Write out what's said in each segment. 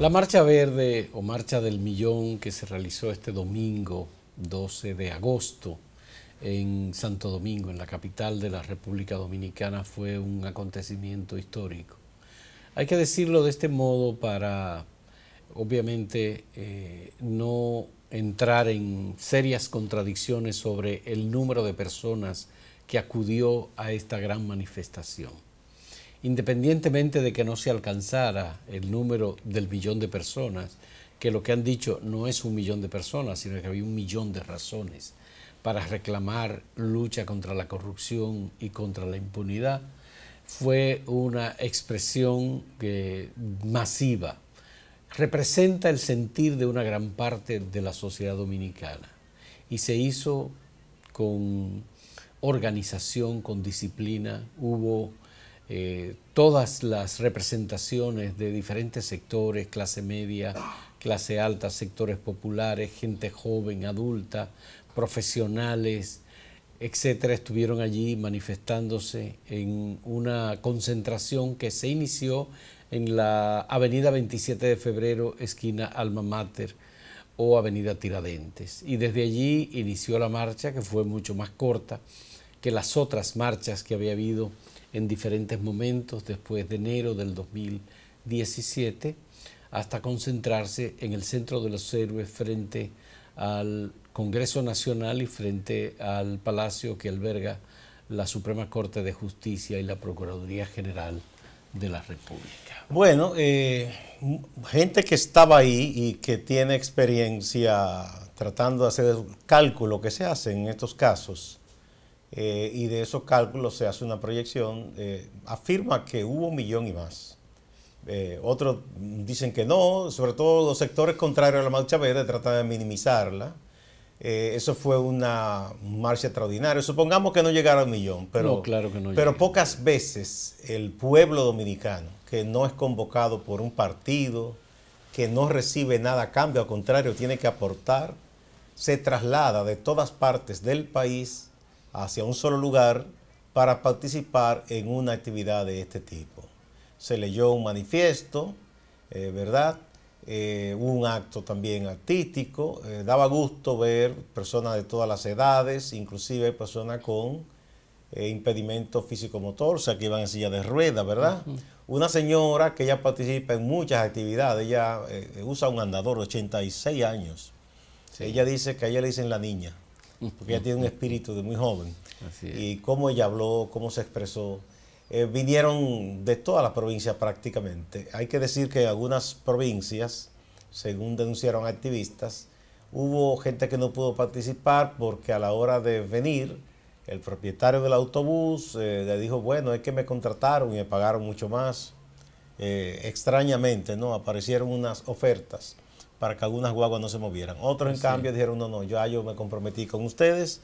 La Marcha Verde o Marcha del Millón que se realizó este domingo 12 de agosto en Santo Domingo, en la capital de la República Dominicana, fue un acontecimiento histórico. Hay que decirlo de este modo para, obviamente, eh, no entrar en serias contradicciones sobre el número de personas que acudió a esta gran manifestación independientemente de que no se alcanzara el número del millón de personas, que lo que han dicho no es un millón de personas, sino que había un millón de razones para reclamar lucha contra la corrupción y contra la impunidad, fue una expresión eh, masiva. Representa el sentir de una gran parte de la sociedad dominicana y se hizo con organización, con disciplina, hubo eh, todas las representaciones de diferentes sectores, clase media, clase alta, sectores populares, gente joven, adulta, profesionales, etcétera, estuvieron allí manifestándose en una concentración que se inició en la avenida 27 de febrero, esquina Alma Mater o avenida Tiradentes. Y desde allí inició la marcha, que fue mucho más corta que las otras marchas que había habido en diferentes momentos después de enero del 2017 hasta concentrarse en el Centro de los Héroes frente al Congreso Nacional y frente al Palacio que alberga la Suprema Corte de Justicia y la Procuraduría General de la República. Bueno, eh, gente que estaba ahí y que tiene experiencia tratando de hacer el cálculo que se hace en estos casos, eh, y de esos cálculos se hace una proyección, eh, afirma que hubo un millón y más. Eh, otros dicen que no, sobre todo los sectores contrarios a la marcha verde tratan de minimizarla. eso fue una marcha extraordinaria. Supongamos que no llegara un millón, pero, pero pocas veces el pueblo dominicano, que no es convocado por un partido, que no recibe nada a cambio, al contrario, tiene que aportar, se traslada de todas partes del país hacia un solo lugar para participar en una actividad de este tipo. Se leyó un manifiesto, eh, ¿verdad? Eh, un acto también artístico. Eh, daba gusto ver personas de todas las edades, inclusive personas con impedimento físico-motor, o sea, que iban en silla de ruedas, ¿verdad? Una señora que ya participa en muchas actividades, ella usa un andador, 86 años. Ella dice que a ella le dicen la niña porque ella tiene un espíritu de muy joven. Y cómo ella habló, cómo se expresó. Eh, vinieron de todas las provincias prácticamente. Hay que decir que en algunas provincias, según denunciaron activistas, hubo gente que no pudo participar porque a la hora de venir, el propietario del autobús eh, le dijo, bueno, es que me contrataron y me pagaron mucho más. Eh, extrañamente, ¿no? Aparecieron unas ofertas para que algunas guaguas no se movieran. Otros, en cambio, dijeron, no, no, yo me comprometí con ustedes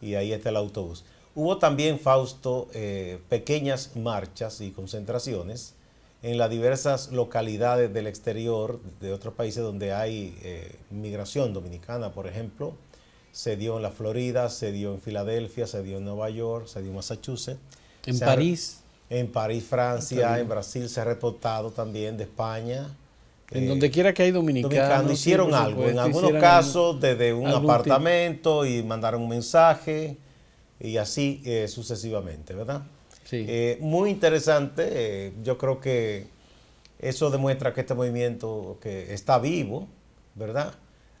y ahí está el autobús. Hubo también, Fausto, eh, pequeñas marchas y concentraciones en las diversas localidades del exterior, de otros países donde hay eh, migración dominicana, por ejemplo. Se dio en la Florida, se dio en Filadelfia, se dio en Nueva York, se dio en Massachusetts. ¿En París? En París, Francia, en Brasil se ha reportado también de España. En eh, donde quiera que hay dominicanos. dominicanos hicieron algo. En algunos casos, desde un apartamento y mandaron un mensaje y así eh, sucesivamente, ¿verdad? Sí. Eh, muy interesante. yo creo que eso demuestra que este movimiento que está vivo, ¿verdad?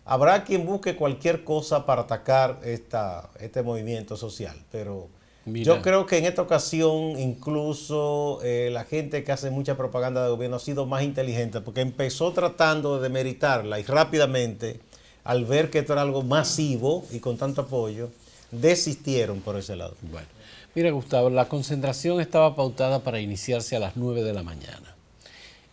Habrá quien busque cualquier cosa para atacar esta, este movimiento social, pero yo creo que en esta ocasión incluso eh, la gente que hace mucha propaganda de gobierno ha sido más inteligente porque empezó tratando de demeritarla y rápidamente, al ver que esto era algo masivo y con tanto apoyo, desistieron por ese lado. Bueno, mira Gustavo, la concentración estaba pautada para iniciarse a las 9 de la mañana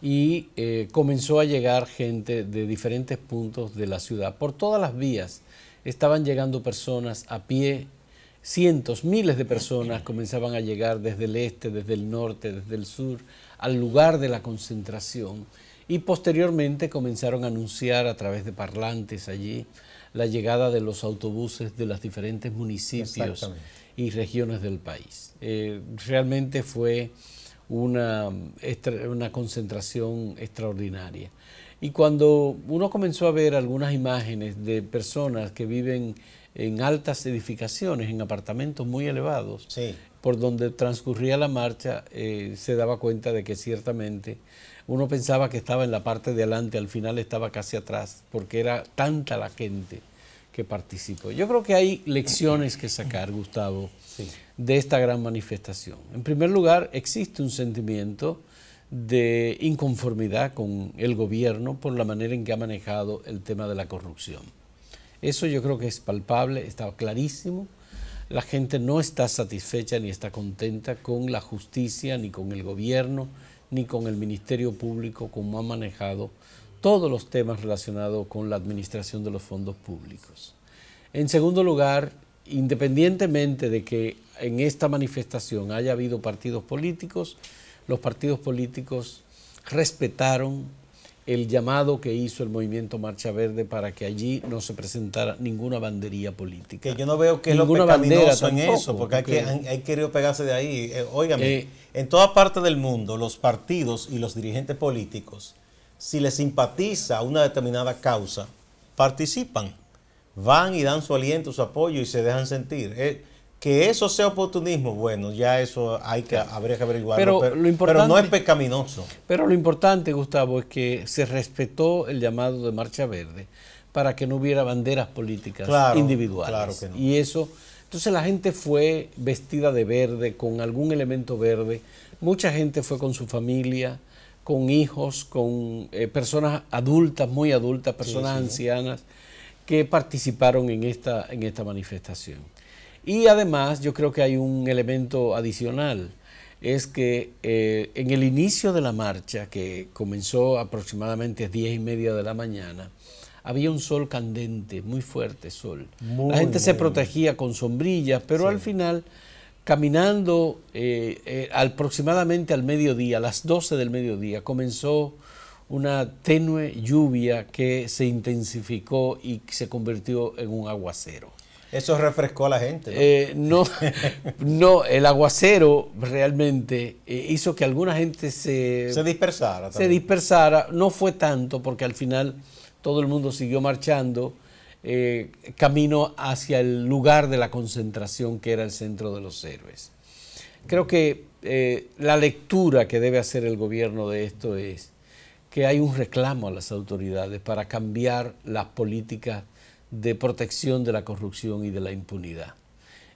y eh, comenzó a llegar gente de diferentes puntos de la ciudad. Por todas las vías estaban llegando personas a pie, cientos, miles de personas comenzaban a llegar desde el este, desde el norte, desde el sur, al lugar de la concentración y posteriormente comenzaron a anunciar a través de parlantes allí la llegada de los autobuses de los diferentes municipios y regiones del país. Eh, realmente fue una, una concentración extraordinaria. Y cuando uno comenzó a ver algunas imágenes de personas que viven en altas edificaciones, en apartamentos muy elevados, por donde transcurría la marcha, eh, se daba cuenta de que ciertamente uno pensaba que estaba en la parte de adelante, al final estaba casi atrás, porque era tanta la gente que participó. Yo creo que hay lecciones que sacar, Gustavo, de esta gran manifestación. En primer lugar, existe un sentimiento de inconformidad con el gobierno por la manera en que ha manejado el tema de la corrupción. Eso yo creo que es palpable, está clarísimo. La gente no está satisfecha ni está contenta con la justicia, ni con el gobierno, ni con el Ministerio Público, como ha manejado todos los temas relacionados con la administración de los fondos públicos. En segundo lugar, independientemente de que en esta manifestación haya habido partidos políticos, los partidos políticos respetaron el llamado que hizo el movimiento Marcha Verde para que allí no se presentara ninguna bandería política. yo no veo que es lo que en eso, porque hay, que, pegarse de ahí. Eh, óigame, eh, en toda parte del mundo, los partidos y los dirigentes políticos, si les simpatiza una determinada causa, participan, van y dan su aliento, su apoyo y se dejan sentir. Eh, que eso sea oportunismo, bueno, ya eso hay que, habría que averiguarlo. Pero, no es pecaminoso. Pero lo importante, Gustavo, es que se respetó el llamado de Marcha Verde para que no hubiera banderas políticas individuales. Y eso, entonces la gente fue vestida de verde, con algún elemento verde. Mucha gente fue con su familia, con hijos, con eh, personas adultas, muy adultas, personas ancianas, que participaron en esta, en esta manifestación. Y además yo creo que hay un elemento adicional, es que eh, en el inicio de la marcha, que comenzó aproximadamente a diez y media de la mañana, había un sol candente, muy fuerte sol. la gente se protegía con sombrillas, pero al final, caminando eh, eh, aproximadamente al mediodía, a las 12 del mediodía, comenzó una tenue lluvia que se intensificó y se convirtió en un aguacero. Eso refrescó a la gente. No, eh, no, el aguacero realmente eh, hizo que alguna gente se, se dispersara. Se dispersara. No fue tanto porque al final todo el mundo siguió marchando eh, camino hacia el lugar de la concentración que era el centro de los héroes. Creo que la lectura que debe hacer el gobierno de esto es que hay un reclamo a las autoridades para cambiar las políticas de protección de la corrupción y de la impunidad.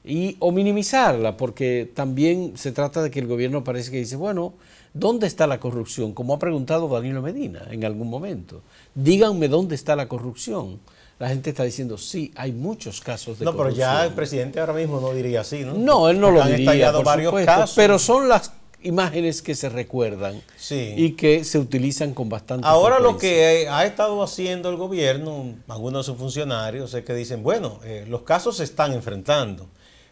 Y, o minimizarla, porque también se trata de que el gobierno parece que dice, bueno, ¿dónde está la corrupción? Como ha preguntado Danilo Medina en algún momento. Díganme dónde está la corrupción. La gente está diciendo, sí, hay muchos casos de corrupción. No, pero ya el presidente ahora mismo no diría así, ¿no? No, él no lo han diría, por varios casos. Pero son las imágenes que se recuerdan y que se utilizan con bastante Ahora lo que ha estado haciendo el gobierno, algunos de sus funcionarios, es que dicen, bueno, eh, los casos se están enfrentando.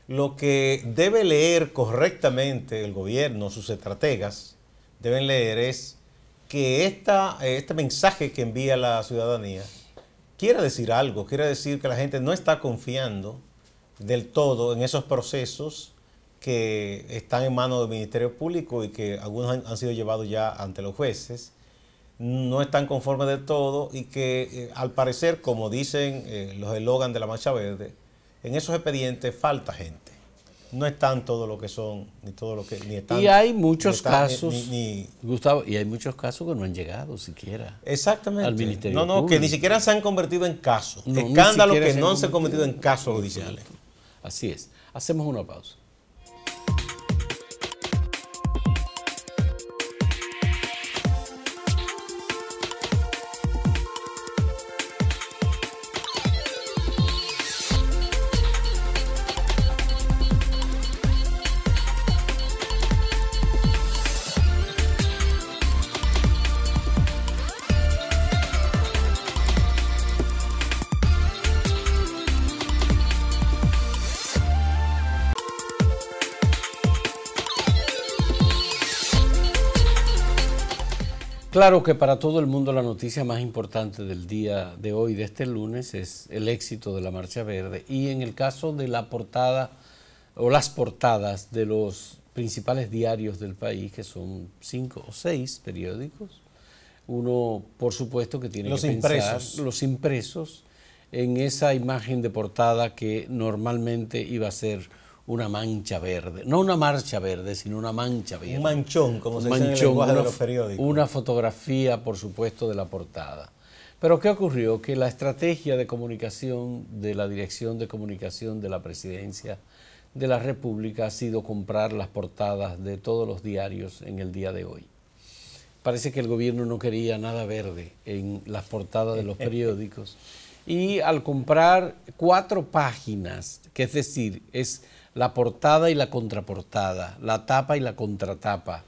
Lo que debe leer correctamente el gobierno, sus estrategas, deben leer es que esta, eh, este mensaje que envía la ciudadanía quiere decir algo, quiere decir que la gente no está confiando del todo en esos procesos que están en manos del Ministerio Público y que algunos han, sido llevados ya ante los jueces, no están conformes de todo y que eh, al parecer, como dicen eh, los eslogans de la Marcha Verde, en esos expedientes falta gente. No están todo lo que son, ni todo lo que, ni están. Y hay muchos casos, Gustavo, y hay muchos casos que no han llegado siquiera. Exactamente. Al Ministerio no, no, que ni siquiera se han convertido en casos. Escándalos que no se han convertido en casos judiciales. Así es. Hacemos una pausa. Claro que para todo el mundo la noticia más importante del día de hoy, de este lunes, es el éxito de la Marcha Verde y en el caso de la portada o las portadas de los principales diarios del país, que son cinco o seis periódicos, uno por supuesto que tiene los impresos. los impresos en esa imagen de portada que normalmente iba a ser una mancha verde, no una marcha verde, sino una mancha verde. Un manchón, como se dice en el lenguaje de los periódicos. Una fotografía, por supuesto, de la portada. Pero ¿qué ocurrió? Que la estrategia de comunicación de la Dirección de Comunicación de la Presidencia de la República ha sido comprar las portadas de todos los diarios en el día de hoy. Parece que el gobierno no quería nada verde en las portadas de los periódicos. Y al comprar cuatro páginas, que es decir, es la portada y la contraportada, la tapa y la contratapa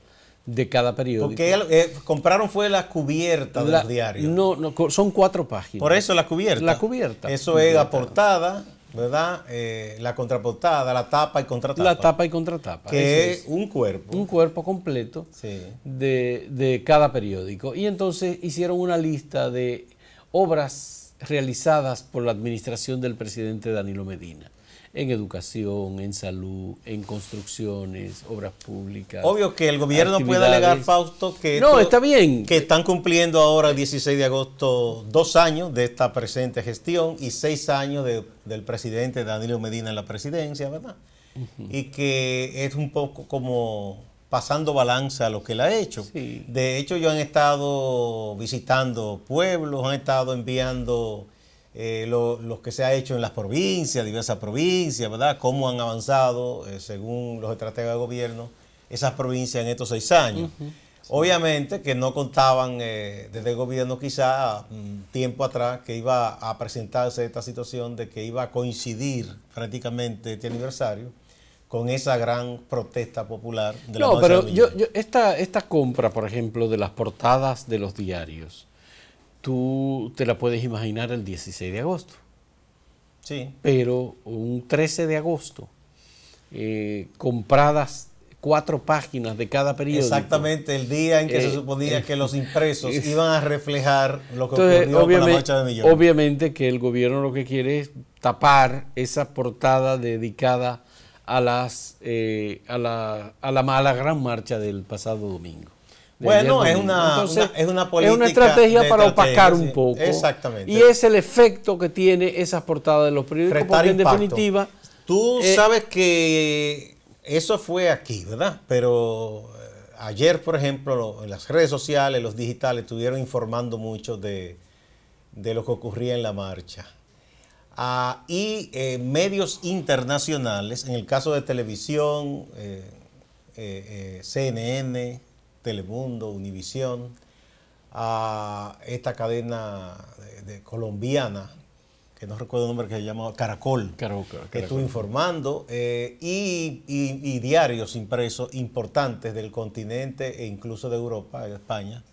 de cada periódico. Porque eh, compraron fue la cubierta de los diarios. No, no, son cuatro páginas. Por eso la cubierta. La cubierta. Eso es la portada, ¿verdad? Eh, la contraportada, la tapa y contratapa. La tapa y contratapa. Que es, un cuerpo. Un cuerpo completo de, de cada periódico. Y entonces hicieron una lista de obras realizadas por la administración del presidente Danilo Medina en educación, en salud, en construcciones, obras públicas. Obvio que el gobierno puede alegar, Fausto, que, que están cumpliendo ahora, el 16 de agosto, dos años de esta presente gestión y seis años del presidente Danilo Medina en la presidencia, ¿verdad? Y que es un poco como pasando balanza a lo que él ha hecho. De hecho, yo han estado visitando pueblos, han estado enviando eh, lo, que se ha hecho en las provincias, diversas provincias, ¿verdad? Cómo han avanzado, eh, según los estrategas de gobierno, esas provincias en estos seis años. Obviamente que no contaban eh, desde el gobierno quizá mm, tiempo atrás que iba a presentarse esta situación de que iba a coincidir prácticamente este aniversario con esa gran protesta popular de la No, pero yo, esta, esta compra, por ejemplo, de las portadas de los diarios, tú te la puedes imaginar el 16 de agosto. Sí. Pero un 13 de agosto, eh, compradas cuatro páginas de cada periódico. Exactamente, el día en que se eh, suponía eh, que los impresos iban a reflejar lo que ocurrió con la marcha de Millón. Obviamente que el gobierno lo que quiere es tapar esa portada dedicada a, las, la, a la mala gran marcha del pasado domingo. Bueno, es una, política. Es una estrategia para opacar un poco. Exactamente. Y es el efecto que tiene esas portadas de los periódicos, en definitiva. Tú eh, sabes que eso fue aquí, ¿verdad? Pero eh, ayer, por ejemplo, en las redes sociales, los digitales, estuvieron informando mucho de, lo que ocurría en la marcha. Ah, y eh, medios internacionales, en el caso de televisión, CNN, Telemundo, Univisión, a esta cadena colombiana, que no recuerdo el nombre, que se llama Caracol, que estuvo informando, eh, y, diarios impresos importantes del continente e incluso de Europa, de España,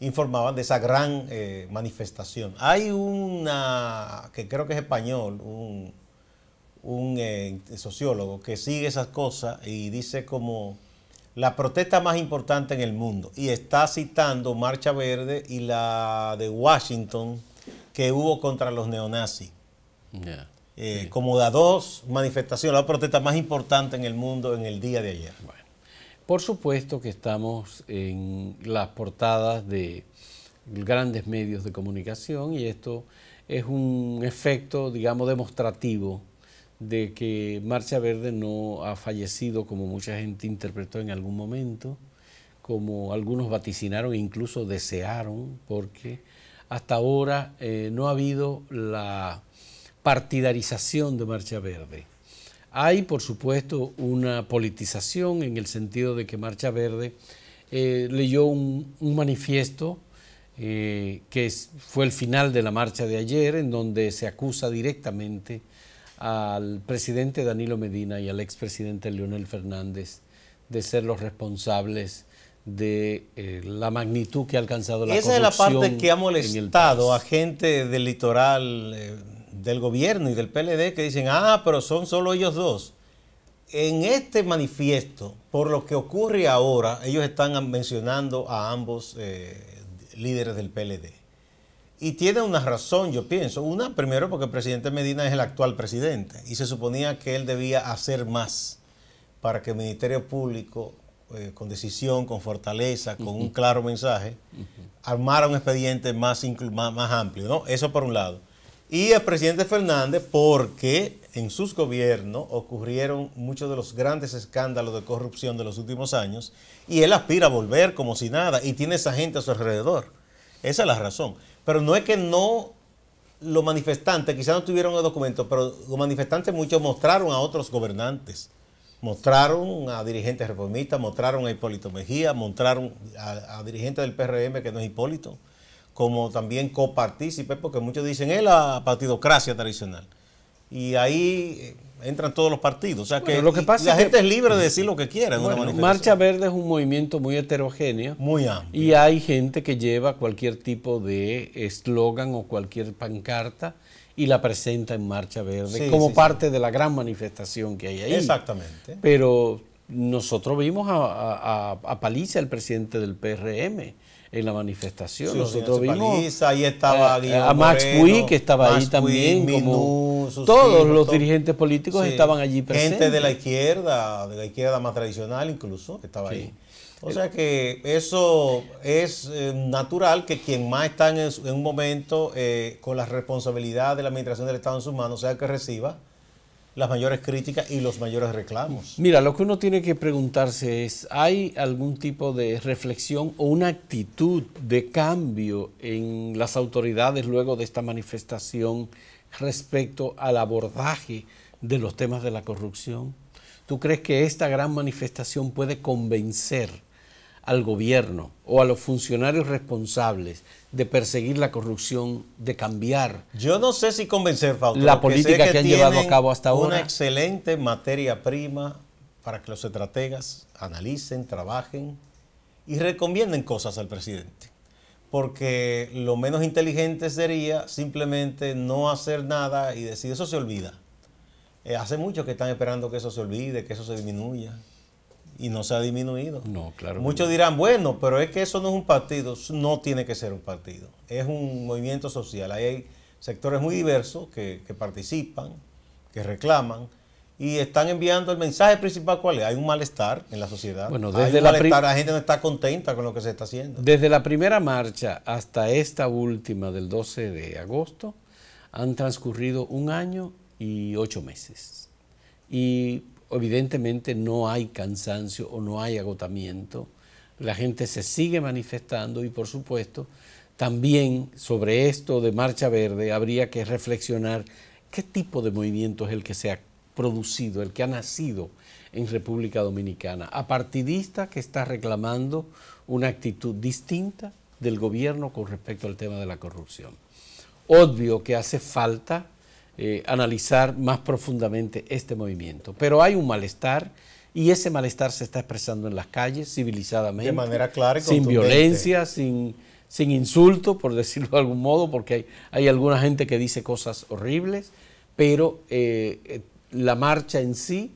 informaban de esa gran eh, manifestación. Hay una, que creo que es español, un, eh, sociólogo que sigue esas cosas y dice como la protesta más importante en el mundo y está citando Marcha Verde y la de Washington que hubo contra los neonazis. Eh, como las dos manifestaciones, la protesta más importante en el mundo en el día de ayer. por supuesto que estamos en las portadas de grandes medios de comunicación y esto es un efecto, digamos, demostrativo de que Marcha Verde no ha fallecido como mucha gente interpretó en algún momento, como algunos vaticinaron e incluso desearon, porque hasta ahora eh, no ha habido la partidarización de Marcha Verde. Hay, por supuesto, una politización en el sentido de que Marcha Verde eh, leyó un, manifiesto eh, que fue el final de la marcha de ayer, en donde se acusa directamente al presidente Danilo Medina y al expresidente Leonel Fernández de ser los responsables de eh, la magnitud que ha alcanzado la Esa es la parte que ha molestado a gente del litoral eh, del gobierno y del PLD que dicen, ah, pero son solo ellos dos. En este manifiesto, por lo que ocurre ahora, ellos están mencionando a ambos eh, líderes del PLD. Y tiene una razón, yo pienso. Una, primero, porque el presidente Medina es el actual presidente y se suponía que él debía hacer más para que el Ministerio Público, eh, con decisión, con fortaleza, con un claro mensaje, armara un expediente más, amplio. ¿no? Eso por un lado. Y el presidente Fernández, porque en sus gobiernos ocurrieron muchos de los grandes escándalos de corrupción de los últimos años y él aspira a volver como si nada y tiene esa gente a su alrededor. Esa es la razón. Pero no es que no los manifestantes, quizás no tuvieron el documento, pero los manifestantes muchos mostraron a otros gobernantes, mostraron a dirigentes reformistas, mostraron a Hipólito Mejía, mostraron a, dirigentes del PRM que no es Hipólito, como también copartícipes, porque muchos dicen es la partidocracia tradicional. Y ahí eh, entran todos los partidos. O sea que, la gente es libre de decir lo que quiera. En Marcha Verde es un movimiento muy heterogéneo. Muy amplio. Y hay gente que lleva cualquier tipo de eslogan o cualquier pancarta y la presenta en Marcha Verde como parte de la gran manifestación que hay ahí. Exactamente. Pero nosotros vimos a, a, el presidente del PRM en la manifestación. Nosotros vimos ahí estaba a, Max Puig, que estaba ahí también. como todos los dirigentes políticos estaban allí presentes. Gente de la izquierda, de la izquierda más tradicional incluso, que estaba ahí. O sea que eso es eh, natural que quien más está en, un momento eh, con la responsabilidad de la administración del Estado en sus manos sea el que reciba las mayores críticas y los mayores reclamos. Mira, lo que uno tiene que preguntarse es, ¿hay algún tipo de reflexión o una actitud de cambio en las autoridades luego de esta manifestación respecto al abordaje de los temas de la corrupción? ¿Tú crees que esta gran manifestación puede convencer al gobierno o a los funcionarios responsables de perseguir la corrupción, de cambiar. Yo no sé si convencer, la política que, han llevado a cabo hasta ahora. Una excelente materia prima para que los estrategas analicen, trabajen y recomienden cosas al presidente. Porque lo menos inteligente sería simplemente no hacer nada y decir eso se olvida. Eh, hace mucho que están esperando que eso se olvide, que eso se disminuya y no se ha disminuido. No, claro. Muchos dirán, bueno, pero es que eso no es un partido, no tiene que ser un partido, es un movimiento social. hay sectores muy diversos que, participan, que reclaman y están enviando el mensaje principal cuál es. Hay un malestar en la sociedad. Bueno, desde Hay un la la gente no está contenta con lo que se está haciendo. Desde la primera marcha hasta esta última del 12 de agosto han transcurrido un año y ocho meses. Y evidentemente no hay cansancio o no hay agotamiento. La gente se sigue manifestando y por supuesto también sobre esto de Marcha Verde habría que reflexionar qué tipo de movimiento es el que se ha producido, el que ha nacido en República Dominicana. A partidista que está reclamando una actitud distinta del gobierno con respecto al tema de la corrupción. Obvio que hace falta eh, analizar más profundamente este movimiento. Pero hay un malestar y ese malestar se está expresando en las calles civilizadamente. De manera clara Sin violencia, sin, sin insulto, por decirlo de algún modo, porque hay, alguna gente que dice cosas horribles, pero eh, eh, la marcha en sí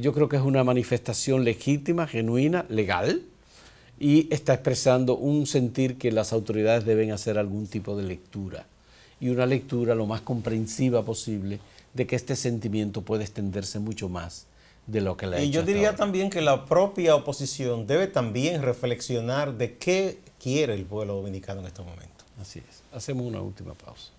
yo creo que es una manifestación legítima, genuina, legal, y está expresando un sentir que las autoridades deben hacer algún tipo de lectura y una lectura lo más comprensiva posible de que este sentimiento puede extenderse mucho más de lo que la Y yo diría también que la propia oposición debe también reflexionar de qué quiere el pueblo dominicano en este momento. Así es. Hacemos una última pausa.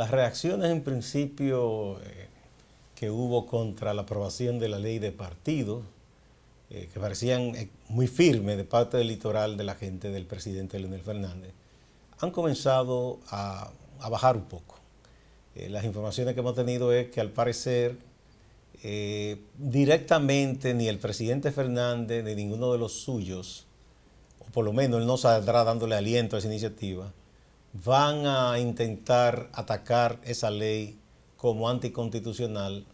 las reacciones en principio eh, que hubo contra la aprobación de la ley de partido, eh, que parecían eh, muy firmes de parte del litoral de la gente del presidente Leonel Fernández, han comenzado a, bajar un poco. las informaciones que hemos tenido es que al parecer directamente ni el presidente Fernández ni ninguno de los suyos, o por lo menos él no saldrá dándole aliento a esa iniciativa, van a intentar atacar esa ley como anticonstitucional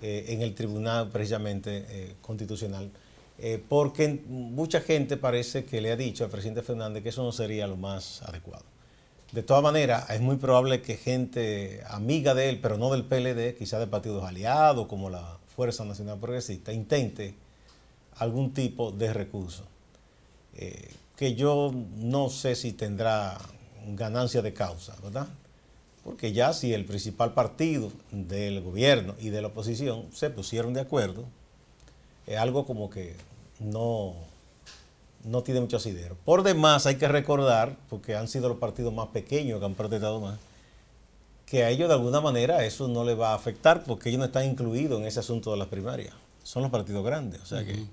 eh, en el tribunal precisamente eh, constitucional, eh, porque mucha gente parece que le ha dicho al presidente Fernández que eso no sería lo más adecuado. De todas maneras, es muy probable que gente amiga de él, pero no del PLD, quizá de partidos aliados como la Fuerza Nacional Progresista, intente algún tipo de recurso, que yo no sé si tendrá ganancia de causa, ¿verdad? Porque ya si el principal partido del gobierno y de la oposición se pusieron de acuerdo, es algo como que no, no tiene mucho asidero. Por demás, hay que recordar, porque han sido los partidos más pequeños que han protestado más, que a ellos de alguna manera eso no les va a afectar porque ellos no están incluidos en ese asunto de las primarias. Son los partidos grandes. O sea que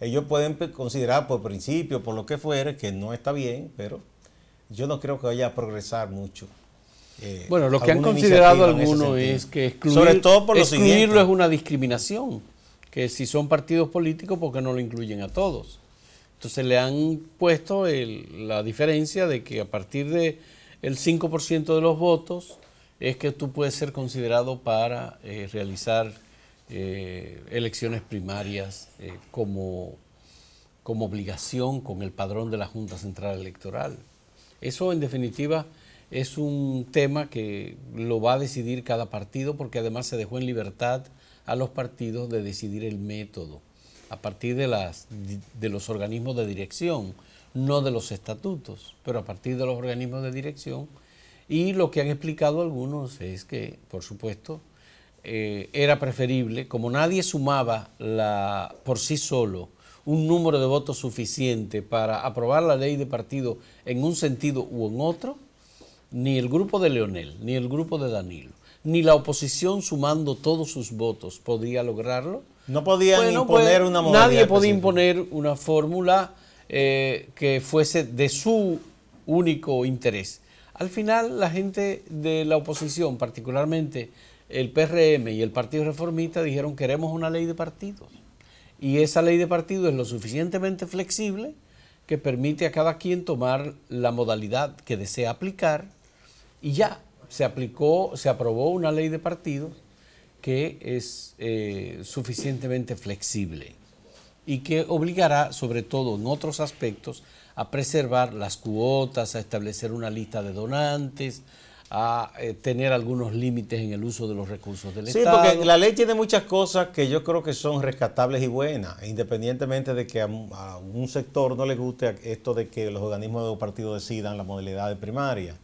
ellos pueden considerar por principio, por lo que fuere, que no está bien, pero yo no creo que vaya a progresar mucho. Eh, bueno, lo que han considerado algunos es que excluirlo es una discriminación, que si son partidos políticos, ¿por qué no lo incluyen a todos? Entonces le han puesto la diferencia de que a partir del 5% de los votos es que tú puedes ser considerado para eh, realizar eh, elecciones primarias como, como obligación con el padrón de la Junta Central Electoral. Eso en definitiva es un tema que lo va a decidir cada partido porque además se dejó en libertad a los partidos de decidir el método a partir de, las, de los organismos de dirección, no de los estatutos, pero a partir de los organismos de dirección. Y lo que han explicado algunos es que, por supuesto, eh, era preferible, como nadie sumaba la, por sí solo un número de votos suficiente para aprobar la ley de partido en un sentido u en otro, ni el grupo de Leonel, ni el grupo de Danilo, ni la oposición sumando todos sus votos podía lograrlo. No podían pues, imponer una modalidad. Nadie podía imponer una fórmula eh, que fuese de su único interés. Al final, la gente de la oposición, particularmente el PRM y el Partido Reformista, dijeron queremos una ley de partidos. Y esa ley de partido es lo suficientemente flexible que permite a cada quien tomar la modalidad que desea aplicar y ya se aplicó, se aprobó una ley de partido que es eh, suficientemente flexible y que obligará, sobre todo en otros aspectos, a preservar las cuotas, a establecer una lista de donantes, a eh, tener algunos límites en el uso de los recursos del Estado. Sí, porque la ley tiene muchas cosas que yo creo que son rescatables y buenas, e independientemente de que a, un sector no le guste esto de que los organismos de un partido decidan la modalidad de primaria.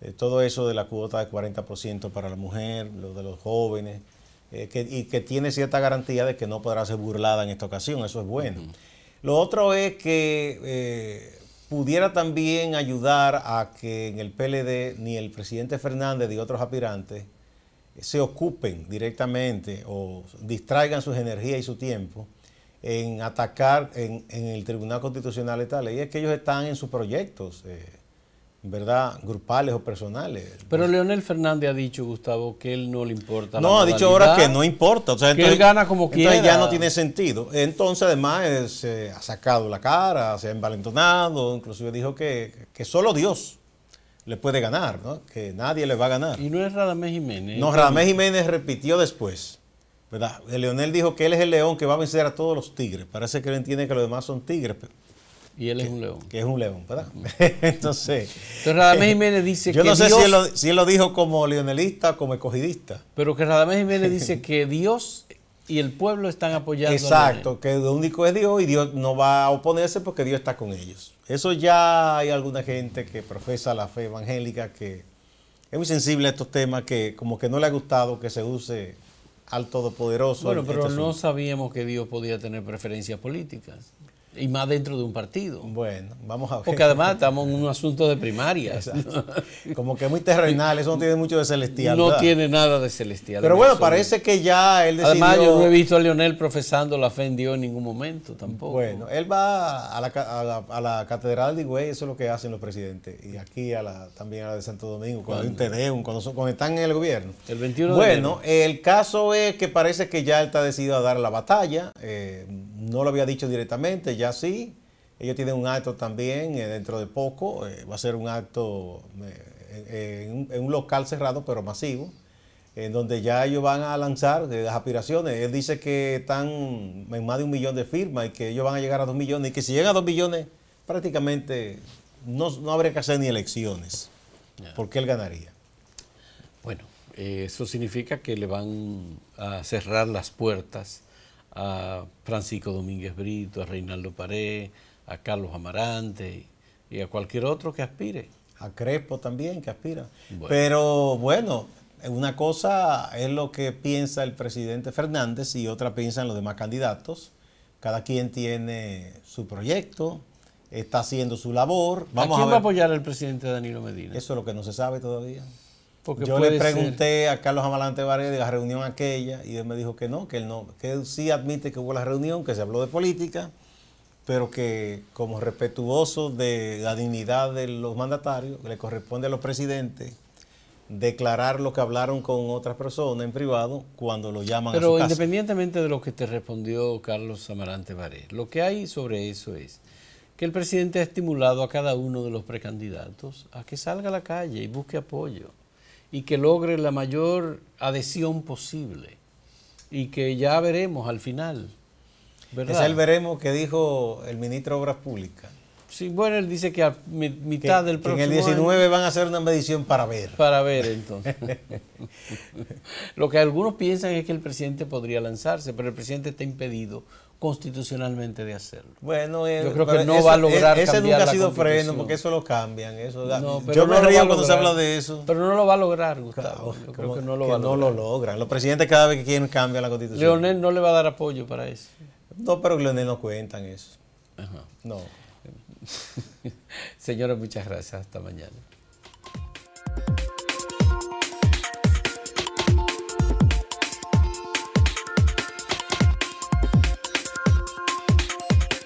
Eh, todo eso de la cuota de 40% para la mujer, lo de los jóvenes, eh, y que tiene cierta garantía de que no podrá ser burlada en esta ocasión, eso es bueno. Lo otro es que pudiera también ayudar a que en el PLD ni el presidente Fernández ni otros aspirantes se ocupen directamente o distraigan sus energías y su tiempo en atacar en, el Tribunal Constitucional esta ley. Es que ellos están en sus proyectos. Eh, ¿verdad? Grupales o personales. Pero Leonel Fernández ha dicho, Gustavo, que él no le importa. No, ha dicho ahora que no importa. sea, que él gana como entonces ya no tiene sentido. Entonces, además, eh, se ha sacado la cara, se ha envalentonado, inclusive dijo que, solo Dios le puede ganar, ¿no? que nadie le va a ganar. Y no es Radamés Jiménez. No, ¿eh? Radamés Jiménez repitió después. ¿verdad? Leonel dijo que él es el león que va a vencer a todos los tigres. Parece que él entiende que los demás son tigres, pero y él es un león. Que es un león, ¿verdad? Entonces. Radamés Jiménez dice que. Yo no sé si, él lo, dijo como leonelista o como escogidista. Pero que Radamés Jiménez dice que Dios y el pueblo están apoyando. Exacto, que lo único es Dios y Dios no va a oponerse porque Dios está con ellos. Eso ya hay alguna gente que profesa la fe evangélica que es muy sensible a estos temas, que como que no le ha gustado que se use al Todopoderoso. Bueno, pero este no sabíamos que Dios podía tener preferencias políticas. Y más dentro de un partido. Bueno, vamos a Porque además estamos en un asunto de primaria Como que es muy terrenal, eso no tiene mucho de celestial. No tiene nada de celestial. Pero bueno, parece que ya él decidió... Además, yo no he visto a Leonel profesando la fe en Dios en ningún momento tampoco. Bueno, él va a la, a la, Catedral de Higüey, eso es lo que hacen los presidentes. Y aquí a la, también a la de Santo Domingo, cuando cuando, están en el gobierno. El 21 de Bueno, el caso es que parece que ya él está decidido a dar la batalla. Eh, no lo había dicho directamente, ya sí. Ellos tienen un acto también eh, dentro de poco, eh, va a ser un acto eh, en, un local cerrado pero masivo, en donde ya ellos van a lanzar las aspiraciones. Él dice que están en más de un millón de firmas y que ellos van a llegar a dos millones y que si llegan a dos millones prácticamente no, habría que hacer ni elecciones, porque él ganaría. Bueno, eso significa que le van a cerrar las puertas a Francisco Domínguez Brito, a Reinaldo Paré, a Carlos Amarante y a cualquier otro que aspire. A Crespo también, que aspira. Pero bueno, una cosa es lo que piensa el presidente Fernández y otra piensan los demás candidatos. Cada quien tiene su proyecto, está haciendo su labor. Vamos ¿A quién va a apoyar el presidente Danilo Medina? Eso es lo que no se sabe todavía yo le pregunté a Carlos Amalante Varela de la reunión aquella y él me dijo que no, que él no, que sí admite que hubo la reunión, que se habló de política, pero que como respetuoso de la dignidad de los mandatarios, le corresponde a los presidentes declarar lo que hablaron con otras personas en privado cuando lo llaman Pero a su casa. independientemente de lo que te respondió Carlos Amalante Varela, lo que hay sobre eso es que el presidente ha estimulado a cada uno de los precandidatos a que salga a la calle y busque apoyo y que logre la mayor adhesión posible y que ya veremos al final. Es veremos que dijo el ministro de Obras Públicas. Sí, bueno, él dice que a mitad del próximo. en el 19 van a hacer una medición para ver. Para ver, entonces. Lo que algunos piensan es que el presidente podría lanzarse, pero el presidente está impedido constitucionalmente de hacerlo. Bueno, yo eh, creo que no va a lograr e-, ese nunca ha sido freno porque eso lo cambian, eso yo me río cuando se habla de eso. Pero no lo va a lograr, Gustavo. yo creo que no lo va a lograr. logran. Los presidentes cada vez que quieren cambian la Constitución. Leonel no le va a dar apoyo para eso. No, pero Leonel no cuentan eso. Ajá. No. señores muchas gracias. Hasta mañana.